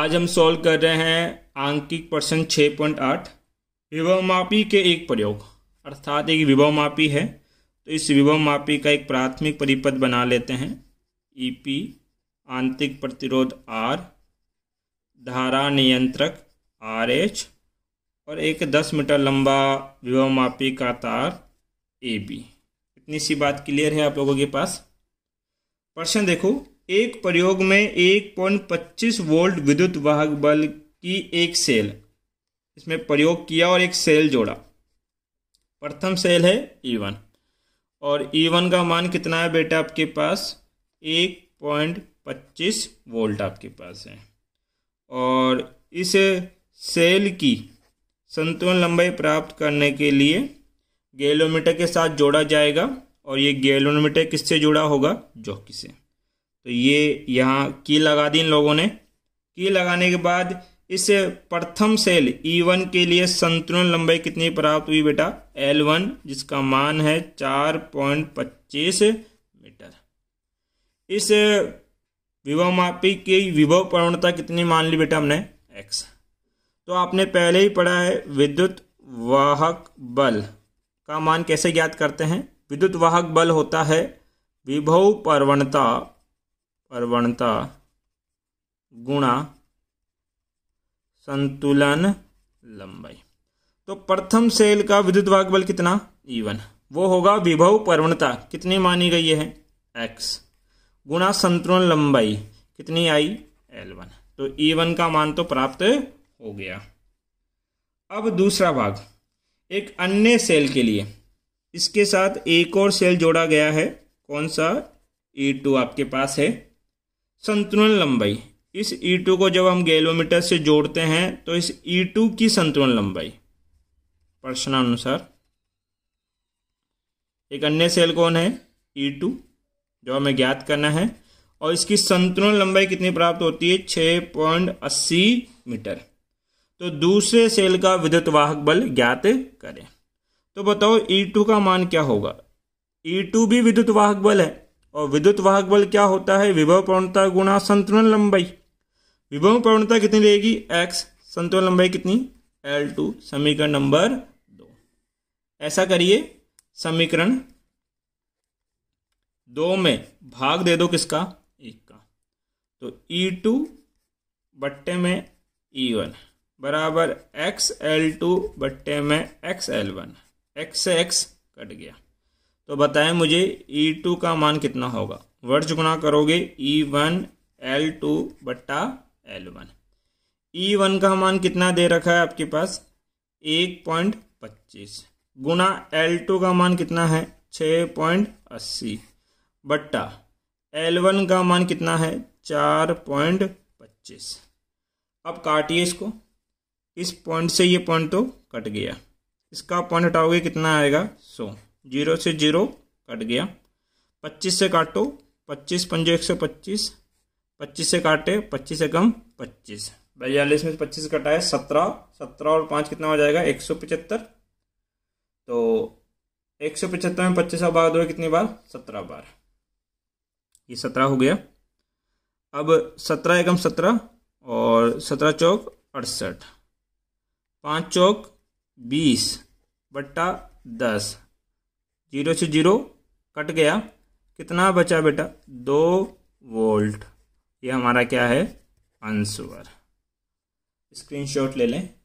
आज हम सॉल्व कर रहे हैं आंकिक प्रश्न 6.8 विभव मापी के एक प्रयोग अर्थात एक विभव मापी है तो इस विभव मापी का एक प्राथमिक परिपथ बना लेते हैं ई e पी आंतरिक प्रतिरोध आर धारा नियंत्रक आर एच और एक दस मीटर लंबा विभव मापी का तार ए बी इतनी सी बात क्लियर है आप लोगों के पास प्रश्न देखो एक प्रयोग में एक पॉइंट पच्चीस वोल्ट विद्युत वाहक बल की एक सेल इसमें प्रयोग किया और एक सेल जोड़ा प्रथम सेल है ई e वन और ई e वन का मान कितना है बेटा आपके पास एक पॉइंट पच्चीस वोल्ट आपके पास है और इस सेल की संतुलन लंबाई प्राप्त करने के लिए गैलोमीटर के साथ जोड़ा जाएगा और ये गैलोमीटर किससे जुड़ा होगा जॉकी से तो ये यहाँ की लगा दी इन लोगों ने की लगाने के बाद इस प्रथम सेल E1 के लिए संतुलन लंबाई कितनी प्राप्त हुई बेटा L1 जिसका मान है 4.25 मीटर इस विभव मापी की विभव प्रवणता कितनी मान ली बेटा हमने x तो आपने पहले ही पढ़ा है विद्युत वाहक बल का मान कैसे ज्ञात करते हैं विद्युत वाहक बल होता है विभव प्रवणता प्रवणता गुणा संतुलन लंबाई तो प्रथम सेल का विद्युत भाग बल कितना ईवन e वो होगा विभव प्रवणता कितनी मानी गई है एक्स गुणा संतुलन लंबाई कितनी आई एल वन तो ई e वन का मान तो प्राप्त हो गया अब दूसरा भाग एक अन्य सेल के लिए इसके साथ एक और सेल जोड़ा गया है कौन सा ई e टू आपके पास है संतुलन लंबाई इस ई e टू को जब हम गैलोमीटर से जोड़ते हैं तो इस ई e टू की संतुलन लंबाई प्रश्नानुसार एक अन्य सेल कौन है ई e टू जो हमें ज्ञात करना है और इसकी संतुलन लंबाई कितनी प्राप्त होती है छः पॉइंट अस्सी मीटर तो दूसरे सेल का विद्युत वाहक बल ज्ञात करें तो बताओ ई टू का मान क्या होगा ई टू भी विद्युत वाहक बल है और विद्युत वाहक बल क्या होता है विभव प्रवणता गुणा संतुलन लंबाई विभव प्रवणता कितनी रहेगी एक्स संतुलन लंबाई कितनी एल टू समीकरण नंबर दो ऐसा करिए समीकरण दो में भाग दे दो किसका एक का तो ई e टू बट्टे में ई e वन बराबर एक्स एल टू बट्टे में एक्स एल वन एक्स से एक्स कट गया तो बताएं मुझे ई e टू का मान कितना होगा वर्ष गुना करोगे ई वन एल टू बट्टा एल वन ई वन का मान कितना दे रखा है आपके पास एक पॉइंट पच्चीस गुना एल टू का मान कितना है छ पॉइंट अस्सी बट्टा एल वन का मान कितना है चार पॉइंट पच्चीस अब काटिए इसको इस पॉइंट से ये पॉइंट तो कट गया इसका पॉइंट हटाओगे कितना आएगा सौ जीरो से जीरो कट गया पच्चीस से काटो पच्चीस पंजे एक सौ पच्चीस पच्चीस से काटे पच्चीस से कम पच्चीस बयालीस में से पच्चीस कटाए सत्रह सत्रह और पाँच कितना हो जाएगा एक सौ पचहत्तर तो एक सौ पचहत्तर में पच्चीस बार दो कितनी बार सत्रह बार ये सत्रह हो गया अब सत्रह एकम सत्रह और सत्रह चौक अड़सठ पाँच चौक बीस बट्टा दस जीरो से जीरो कट गया कितना बचा बेटा दो वोल्ट ये हमारा क्या है आंसर स्क्रीनशॉट ले लें